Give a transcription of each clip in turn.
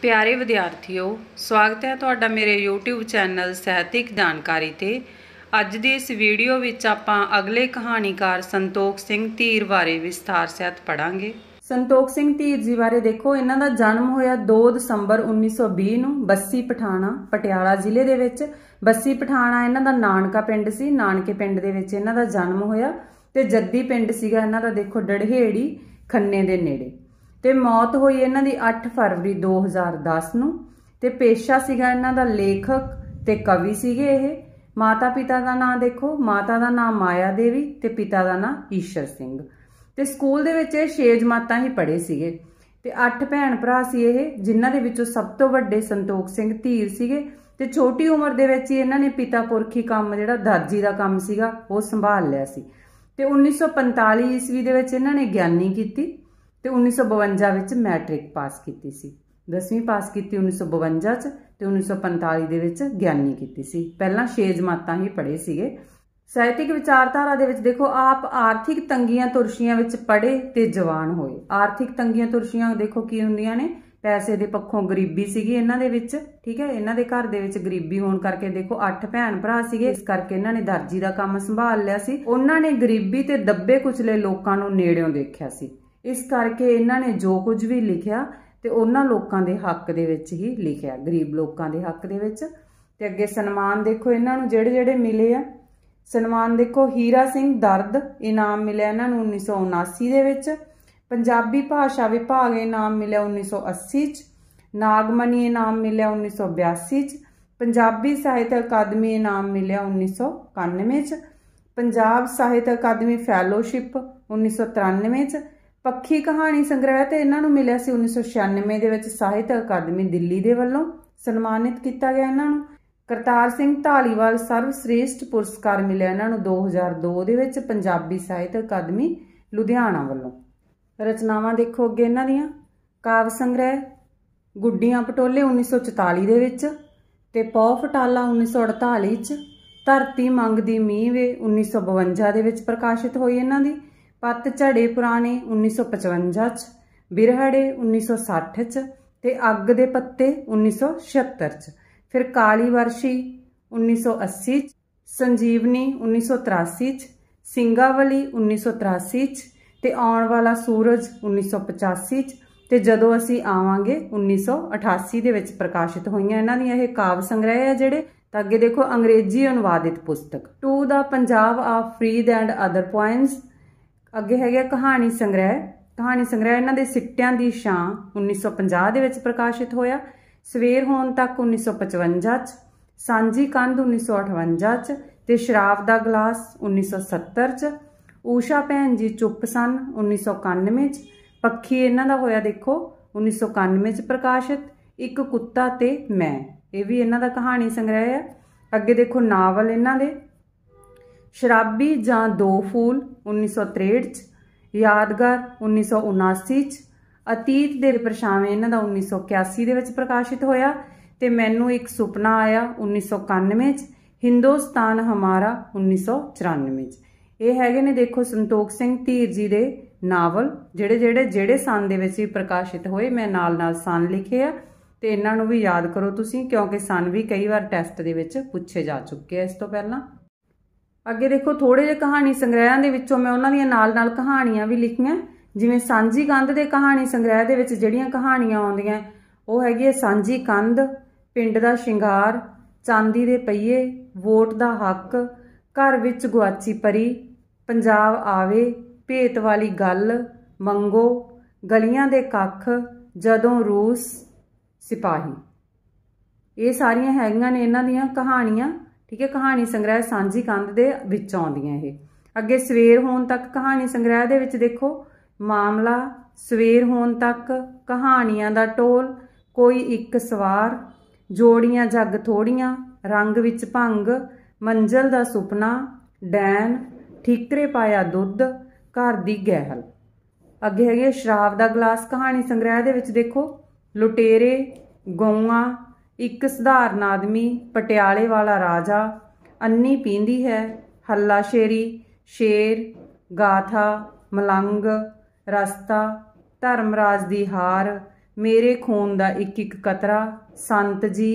ਪਿਆਰੇ ਵਿਦਿਆਰਥੀਓ ਸਵਾਗਤ ਹੈ ਤੁਹਾਡਾ ਮੇਰੇ YouTube ਚੈਨਲ ਸਹਿਤਿਕ ਜਾਣਕਾਰੀ ਤੇ ਅੱਜ ਦੀ ਇਸ ਵੀਡੀਓ ਵਿੱਚ ਆਪਾਂ ਅਗਲੇ ਕਹਾਣੀਕਾਰ ਸੰਤੋਖ ਸਿੰਘ ਧੀਰ ਬਾਰੇ ਵਿਸਥਾਰ ਸਹਿਤ ਪੜਾਂਗੇ ਸੰਤੋਖ ਸਿੰਘ ਧੀਰ ਜੀ ਬਾਰੇ ਦੇਖੋ ਇਹਨਾਂ ਦਾ ਜਨਮ ਹੋਇਆ 2 ਦਸੰਬਰ 1920 ਨੂੰ ਬੱਸੀ ਪਠਾਣਾ ਪਟਿਆਲਾ ਜ਼ਿਲ੍ਹੇ ਦੇ ਵਿੱਚ ਬੱਸੀ ਪਠਾਣਾ ਇਹਨਾਂ ਦਾ ਨਾਨਕਾ ਪਿੰਡ ਸੀ ਨਾਨਕੇ ਪਿੰਡ ਦੇ ਵਿੱਚ ਇਹਨਾਂ ਦਾ ਜਨਮ ਹੋਇਆ ਤੇ ਜੱਦੀ ਪਿੰਡ ਸੀਗਾ ਇਹਨਾਂ ਦਾ ਦੇਖੋ ਡੜਹੇੜੀ ਖੰਨੇ ਦੇ ਨੇੜੇ ਤੇ ਮੌਤ ਹੋਈ ਇਹਨਾਂ ਦੀ 8 ਫਰਵਰੀ 2010 ਨੂੰ ਤੇ ਪੇਸ਼ਾ ਸੀਗਾ ਇਹਨਾਂ ਦਾ ਲੇਖਕ ਤੇ ਕਵੀ ਸੀਗੇ ਇਹ ਮਾਤਾ ਪਿਤਾ ਦਾ ਨਾਮ ਦੇਖੋ ਮਾਤਾ ਦਾ ਨਾਮ ਮਾਇਆ ਦੇਵੀ ਤੇ ਪਿਤਾ ਦਾ ਨਾਮ ਈਸ਼ਰ ਸਿੰਘ ਤੇ ਸਕੂਲ ਦੇ ਵਿੱਚ ਇਹ ਛੇ ਜਮਾਤਾਂ ਹੀ ਪੜ੍ਹੇ ਸੀਗੇ ਤੇ 8 ਭੈਣ ਭਰਾ ਸੀ ਇਹ ਜਿਨ੍ਹਾਂ ਦੇ ਵਿੱਚੋਂ ਸਭ ਤੋਂ ਵੱਡੇ ਸੰਤੋਖ ਸਿੰਘ ਧੀਰ ਸੀਗੇ ਤੇ ਛੋਟੀ ਉਮਰ ਦੇ ਵਿੱਚ ਹੀ ਇਹਨਾਂ ਨੇ ਪਿਤਾ ਪੁਰਖੀ ਕੰਮ ਜਿਹੜਾ ਦਰਜੀ ਦਾ ਕੰਮ ਸੀਗਾ ਉਹ ਸੰਭਾਲ ਲਿਆ ਸੀ ਤੇ 1945 ਈਸਵੀ ਦੇ ਵਿੱਚ ਇਹਨਾਂ ਨੇ ਗਿਆਨੀ ਕੀਤੀ ਤੇ 1952 ਵਿੱਚ ਮੈਟ੍ਰਿਕ ਪਾਸ ਕੀਤੀ ਸੀ 10ਵੀਂ ਪਾਸ ਕੀਤੀ 1952 ਚ ਤੇ 1945 ਦੇ ਵਿੱਚ ਗਿਆਨੀ ਕੀਤੀ ਸੀ ਪਹਿਲਾਂ ਛੇ ਜਮਾਤਾਂ ਹੀ ਪੜ੍ਹੇ ਸੀਗੇ ਸਾਹਿਤਿਕ ਵਿਚਾਰਧਾਰਾ ਦੇ ਵਿੱਚ ਦੇਖੋ ਆਪ ਆਰਥਿਕ ਤੰਗੀਆਂ ਤੁਰਸ਼ੀਆਂ ਵਿੱਚ ਪੜ੍ਹੇ ਤੇ ਜਵਾਨ ਹੋਏ ਆਰਥਿਕ ਤੰਗੀਆਂ ਤੁਰਸ਼ੀਆਂ ਦੇਖੋ ਕੀ ਹੁੰਦੀਆਂ ਨੇ ਪੈਸੇ ਦੇ ਪੱਖੋਂ ਗਰੀਬੀ ਸੀਗੀ ਇਹਨਾਂ ਦੇ ਵਿੱਚ ਠੀਕ ਹੈ ਇਹਨਾਂ ਦੇ ਘਰ ਦੇ ਵਿੱਚ ਗਰੀਬੀ ਹੋਣ ਕਰਕੇ ਦੇਖੋ 8 ਭੈਣ ਭਰਾ ਸੀਗੇ ਇਸ ਕਰਕੇ ਇਹਨਾਂ ਨੇ ਦਰਜੀ ਦਾ ਕੰਮ ਸੰਭਾਲ ਲਿਆ ਸੀ ਉਹਨਾਂ ਨੇ ਗਰੀਬੀ ਤੇ ਦੱਬੇ ਕੁਚਲੇ ਲੋਕਾਂ ਨੂੰ ਨੇੜਿਓਂ ਦੇਖਿਆ ਸੀ ਇਸ ਕਰਕੇ ਇਹਨਾਂ ਨੇ ਜੋ ਕੁਝ ਵੀ ਲਿਖਿਆ ਤੇ ਉਹਨਾਂ ਲੋਕਾਂ ਦੇ ਹੱਕ ਦੇ ਵਿੱਚ ਹੀ ਲਿਖਿਆ ਗਰੀਬ ਲੋਕਾਂ ਦੇ ਹੱਕ ਦੇ ਵਿੱਚ ਤੇ ਅੱਗੇ ਸਨਮਾਨ ਦੇਖੋ ਇਹਨਾਂ ਨੂੰ ਜਿਹੜੇ ਜਿਹੜੇ ਮਿਲੇ ਆ ਸਨਮਾਨ ਦੇਖੋ ਹੀਰਾ ਸਿੰਘ ਦਰਦ ਇਨਾਮ ਮਿਲਿਆ ਇਹਨਾਂ ਨੂੰ 1979 ਦੇ ਵਿੱਚ ਪੰਜਾਬੀ ਭਾਸ਼ਾ ਵਿਭਾਗ ਇਨਾਮ ਮਿਲਿਆ 1980 ਚ ਨਾਗਮਨੀ ਇਨਾਮ ਮਿਲਿਆ 1982 ਚ ਪੰਜਾਬੀ ਸਾਹਿਤ ਅਕਾਦਮੀ ਇਨਾਮ ਮਿਲਿਆ 1991 ਚ ਪੰਜਾਬ ਸਾਹਿਤ ਅਕਾਦਮੀ ਫੈਲੋਸ਼ਿਪ 1993 ਚ ਪੱਖੀ ਕਹਾਣੀ ਸੰਗ੍ਰਹਿ ਤੇ ਇਹਨਾਂ ਨੂੰ ਮਿਲਿਆ ਸੀ 1996 ਦੇ ਵਿੱਚ ਸਾਹਿਤ ਅਕਾਦਮੀ ਦਿੱਲੀ ਦੇ ਵੱਲੋਂ ਸਨਮਾਨਿਤ ਕੀਤਾ ਗਿਆ ਇਹਨਾਂ ਨੂੰ ਕਰਤਾਰ ਸਿੰਘ ਢਾਲੀਵਾਲ ਸਰਵ ਸ੍ਰੇਸ਼ਟ ਪੁਰਸਕਾਰ ਮਿਲਿਆ ਇਹਨਾਂ ਨੂੰ 2002 ਦੇ ਵਿੱਚ ਪੰਜਾਬੀ ਸਾਹਿਤ ਅਕਾਦਮੀ ਲੁਧਿਆਣਾ ਵੱਲੋਂ ਰਚਨਾਵਾਂ ਦੇਖੋ ਅੱਗੇ ਇਹਨਾਂ ਦੀਆਂ ਕਾਵ ਸੰਗ੍ਰਹਿ ਗੁੱਡੀਆਂ ਪਟੋਲੇ 1944 ਦੇ ਵਿੱਚ ਤੇ ਪੌ ਫਟਾਲਾ 1948 ਚ ਧਰਤੀ ਮੰਗਦੀ ਮੀਂਹ ਵੇ 1952 ਦੇ ਵਿੱਚ ਪ੍ਰਕਾਸ਼ਿਤ ਹੋਈ ਇਹਨਾਂ ਦੀ ਪੱਤ ਝੜੇ ਪੁਰਾਣੇ 1955 ਚ ਬਿਰਹੜੇ 1960 ਚ ਤੇ ਅੱਗ ਦੇ ਪੱਤੇ 1976 ਚ ਫਿਰ ਕਾਲੀ ਵਰਸ਼ੀ 1980 ਚ ਸੰਜੀਵਨੀ 1983 ਚ ਸਿੰਗਾਵਲੀ 1983 ਚ ਤੇ ਆਉਣ ਵਾਲਾ ਸੂਰਜ 1985 ਚ ਤੇ ਜਦੋਂ ਅਸੀਂ ਆਵਾਂਗੇ 1988 ਦੇ ਵਿੱਚ ਪ੍ਰਕਾਸ਼ਿਤ ਹੋਈਆਂ ਇਹਨਾਂ ਦੀਆਂ ਇਹ ਕਾਵ ਸੰਗ੍ਰਹਿ ਆ ਜਿਹੜੇ ਤਾਂ ਅੱਗੇ ਦੇਖੋ ਅੰਗਰੇਜ਼ੀ ਅਨੁਵਾਦਿਤ ਪੁਸਤਕ to the Punjab of Farid and other points ਅੱਗੇ ਹੈਗੇ ਕਹਾਣੀ ਸੰਗ੍ਰਹਿ ਕਹਾਣੀ ਸੰਗ੍ਰਹਿ ਇਹਨਾਂ ਦੇ ਸਿੱਟਿਆਂ ਦੀ ਛਾਂ 1950 ਦੇ ਵਿੱਚ ਪ੍ਰਕਾਸ਼ਿਤ ਹੋਇਆ ਸਵੇਰ ਹੋਣ ਤੱਕ 1955 ਚ ਸਾਂਝੀ ਕੰਧ 1958 ਚ ਤੇ ਸ਼ਰਾਬ ਦਾ ਗਲਾਸ 1970 ਚ ਊਸ਼ਾ ਭੈਣ ਜੀ ਚੁੱਪ ਸਨ 1991 ਚ ਪੱਖੀ ਇਹਨਾਂ ਦਾ ਹੋਇਆ ਦੇਖੋ 1991 ਚ ਪ੍ਰਕਾਸ਼ਿਤ ਇੱਕ ਕੁੱਤਾ ਤੇ ਮੈਂ ਇਹ ਵੀ ਇਹਨਾਂ ਦਾ ਕਹਾਣੀ ਸੰਗ੍ਰਹਿ ਹੈ ਅੱਗੇ ਦੇਖੋ ਨਾਵਲ ਇਹਨਾਂ ਦੇ ਸ਼ਰਾਬੀ ਜਾਂ ਦੋ ਫੂਲ 1963 ਚ ਯਾਦਗਾਰ 1979 ਚ ਅਤੀਤ ਦੇ ਪਰਛਾਵੇਂ ਇਹਨਾਂ ਦਾ 1981 ਦੇ ਵਿੱਚ ਪ੍ਰਕਾਸ਼ਿਤ ਹੋਇਆ ਤੇ ਮੈਨੂੰ ਇੱਕ ਸੁਪਨਾ ਆਇਆ 1991 ਚ ਹਿੰਦੁਸਤਾਨ ਹਮਾਰਾ 1994 ਚ ਇਹ ਹੈਗੇ ਨੇ ਦੇਖੋ ਸੰਤੋਖ ਸਿੰਘ ਧੀਰ ਜੀ ਦੇ ਨਾਵਲ ਜਿਹੜੇ ਜਿਹੜੇ ਜਿਹੜੇ ਸਾਲ ਦੇ ਵਿੱਚ ਵੀ ਪ੍ਰਕਾਸ਼ਿਤ ਹੋਏ ਮੈਂ ਨਾਲ ਨਾਲ ਸਾਲ ਲਿਖੇ ਆ ਤੇ ਇਹਨਾਂ ਨੂੰ ਵੀ ਯਾਦ ਕਰੋ ਤੁਸੀਂ ਕਿਉਂਕਿ ਸਾਲ ਵੀ ਕਈ ਵਾਰ ਟੈਸਟ ਦੇ ਵਿੱਚ ਪੁੱਛੇ ਜਾ ਚੁੱਕੇ ਆ ਇਸ ਤੋਂ ਪਹਿਲਾਂ ਅੱਗੇ ਦੇਖੋ ਥੋੜੇ ਜਿਹੇ ਕਹਾਣੀ ਸੰਗ੍ਰਹਿਾਂ ਦੇ ਵਿੱਚੋਂ ਮੈਂ ਉਹਨਾਂ ਦੀਆਂ ਨਾਲ-ਨਾਲ ਕਹਾਣੀਆਂ ਵੀ ਲਿਖੀਆਂ ਜਿਵੇਂ ਸਾਂਝੀ ਕੰਧ ਦੇ ਕਹਾਣੀ ਸੰਗ੍ਰਹਿ ਦੇ ਵਿੱਚ ਜਿਹੜੀਆਂ ਕਹਾਣੀਆਂ ਆਉਂਦੀਆਂ ਉਹ ਹੈਗੀ ਹੈ ਸਾਂਝੀ ਕੰਧ ਪਿੰਡ ਦਾ ਸ਼ਿੰਗਾਰ ਚਾਂਦੀ ਦੇ ਪਈਏ ਵੋਟ ਦਾ ਹੱਕ ਘਰ ਵਿੱਚ ਗੁਆਚੀ ਪਰੀ ਪੰਜਾਬ ਆਵੇ ਭੇਤ ਵਾਲੀ ਗੱਲ ਮੰਗੋ ਗਲੀਆਂ ਦੇ ਕੱਖ ਜਦੋਂ ਰੂਸ ਸਿਪਾਹੀ ਇਹ ਸਾਰੀਆਂ ਹੈਗੀਆਂ ਨੇ ਇਹਨਾਂ ਦੀਆਂ ਕਹਾਣੀਆਂ ਠੀਕ ਹੈ ਕਹਾਣੀ ਸੰਗ੍ਰਹਿ ਸਾਂਝੀ ਕੰਧ ਦੇ ਵਿੱਚ ਆਉਂਦੀਆਂ ਇਹ ਅੱਗੇ ਸਵੇਰ ਹੋਣ ਤੱਕ ਕਹਾਣੀ ਸੰਗ੍ਰਹਿ ਦੇ ਵਿੱਚ ਦੇਖੋ ਮਾਮਲਾ ਸਵੇਰ ਹੋਣ ਤੱਕ ਕਹਾਣੀਆਂ ਦਾ ਟੋਲ ਕੋਈ ਇੱਕ ਸਵਾਰ ਜੋੜੀਆਂ ਜੱਗ ਥੋੜੀਆਂ ਰੰਗ ਵਿੱਚ ਭੰਗ ਮੰਜ਼ਲ ਦਾ ਸੁਪਨਾ ਡੈਨ ਠੀਕਰੇ ਪਾਇਆ ਦੁੱਧ ਘਰ ਦੀ ਗਹਿਲ ਅੱਗੇ ਹੈਗੇ ਸ਼ਰਾਬ ਦਾ ਗਲਾਸ ਕਹਾਣੀ ਸੰਗ੍ਰਹਿ ਦੇ ਵਿੱਚ ਦੇਖੋ ਲੁਟੇਰੇ ਗਉਆਂ ਇੱਕ ਸਧਾਰਨ ਆਦਮੀ ਪਟਿਆਲੇ ਵਾਲਾ ਰਾਜਾ ਅੰਨੀ ਪੀਂਦੀ ਹੈ ਹੱਲਾ ਸ਼ੇਰੀ ਸ਼ੇਰ ਗਾਥਾ ਮਲੰਗ ਰਸਤਾ ਧਰਮਰਾਜ ਦੀ ਹਾਰ ਮੇਰੇ ਖੂਨ ਦਾ ਇੱਕ ਇੱਕ ਕਤਰਾ ਸੰਤ ਜੀ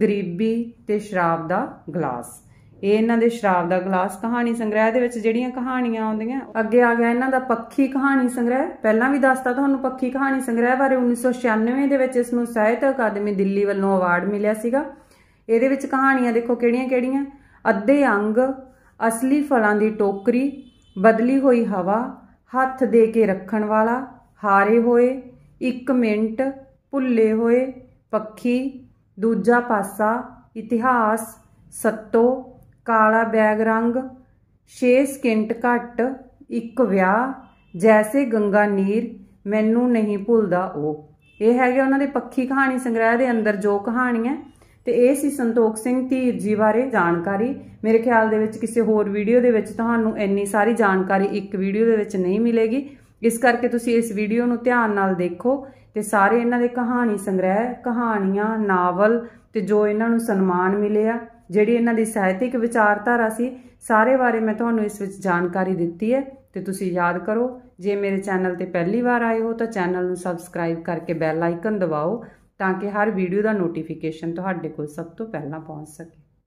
ਗਰੀਬੀ ਤੇ ਸ਼ਰਾਬ ਦਾ ਗਲਾਸ ਇਹ ਇਹਨਾਂ ਦੇ ਸ਼ਰਾਬ ਦਾ ਗਲਾਸ ਕਹਾਣੀ ਸੰਗ੍ਰਹਿ ਦੇ ਵਿੱਚ ਜਿਹੜੀਆਂ ਕਹਾਣੀਆਂ ਆਉਂਦੀਆਂ ਅੱਗੇ ਆ ਗਿਆ ਇਹਨਾਂ ਦਾ ਪੱਖੀ ਕਹਾਣੀ ਸੰਗ੍ਰਹਿ ਪਹਿਲਾਂ ਵੀ ਦੱਸਤਾ ਤੁਹਾਨੂੰ ਪੱਖੀ ਕਹਾਣੀ ਸੰਗ੍ਰਹਿ ਬਾਰੇ 1996 ਦੇ ਵਿੱਚ ਇਸ ਨੂੰ ਸਾਹਿਤ ਅਕਾਦਮੀ ਦਿੱਲੀ ਵੱਲੋਂ ਅਵਾਰਡ ਮਿਲਿਆ ਸੀਗਾ ਇਹਦੇ ਵਿੱਚ ਕਹਾਣੀਆਂ ਦੇਖੋ ਕਿਹੜੀਆਂ-ਕਿਹੜੀਆਂ ਅੱਧੇ ਅੰਗ ਅਸਲੀ ਫਲਾਂ ਦੀ ਟੋਕਰੀ ਬਦਲੀ ਹੋਈ ਹਵਾ ਹੱਥ ਦੇ ਕੇ ਰੱਖਣ ਵਾਲਾ ਹਾਰੇ ਹੋਏ 1 ਮਿੰਟ ਭੁੱਲੇ ਹੋਏ ਪੱਖੀ ਦੂਜਾ ਪਾਸਾ ਇਤਿਹਾਸ ਸੱਤੋ ਕਾਲਾ ਬੈਗ ਰੰਗ 6 ਸਕਿੰਟ ਘੱਟ ਇੱਕ ਵਿਆਹ ਜੈਸੇ ਗੰਗਾ ਨੀਰ ਮੈਨੂੰ ਨਹੀਂ ਭੁੱਲਦਾ ਉਹ ਇਹ ਹੈਗੇ ਉਹਨਾਂ ਦੇ ਪੱਖੀ ਕਹਾਣੀ ਸੰਗ੍ਰਹਿ ਦੇ ਅੰਦਰ ਜੋ ਕਹਾਣੀਆਂ ਤੇ ਇਹ ਸੀ ਸੰਤੋਖ ਸਿੰਘ ਧੀਰ ਜੀ ਬਾਰੇ ਜਾਣਕਾਰੀ ਮੇਰੇ ਖਿਆਲ ਦੇ ਵਿੱਚ ਕਿਸੇ ਹੋਰ ਵੀਡੀਓ ਦੇ ਵਿੱਚ ਤੁਹਾਨੂੰ ਇੰਨੀ ਸਾਰੀ ਜਾਣਕਾਰੀ ਇੱਕ ਵੀਡੀਓ ਦੇ ਵਿੱਚ ਨਹੀਂ ਮਿਲੇਗੀ ਇਸ ਕਰਕੇ ਤੁਸੀਂ ਇਸ ਵੀਡੀਓ ਨੂੰ ਧਿਆਨ ਨਾਲ ਦੇਖੋ ਤੇ ਸਾਰੇ ਇਹਨਾਂ ਦੇ ਕਹਾਣੀ ਸੰਗ੍ਰਹਿ ਕਹਾਣੀਆਂ ਨਾਵਲ ਤੇ ਜੋ ਇਹਨਾਂ ਨੂੰ ਸਨਮਾਨ ਮਿਲੇ ਆ ਜਿਹੜੀ ਇਹਨਾਂ ਦੀ ਸਾਹਿਤਿਕ ਵਿਚਾਰਧਾਰਾ ਸੀ ਸਾਰੇ ਬਾਰੇ ਮੈਂ ਤੁਹਾਨੂੰ ਇਸ ਵਿੱਚ ਜਾਣਕਾਰੀ ਦਿੱਤੀ ਹੈ ਤੇ ਤੁਸੀਂ ਯਾਦ ਕਰੋ ਜੇ ਮੇਰੇ ਚੈਨਲ ਤੇ ਪਹਿਲੀ ਵਾਰ ਆਏ ਹੋ ਤਾਂ ਚੈਨਲ ਨੂੰ ਸਬਸਕ੍ਰਾਈਬ ਕਰਕੇ ਬੈਲ ਆਈਕਨ ਦਬਾਓ ਤਾਂ ਕਿ ਹਰ ਵੀਡੀਓ ਦਾ ਨੋਟੀਫਿਕੇਸ਼ਨ ਤੁਹਾਡੇ ਕੋਲ ਸਭ ਤੋਂ ਪਹਿਲਾਂ ਪਹੁੰਚ ਸਕੇ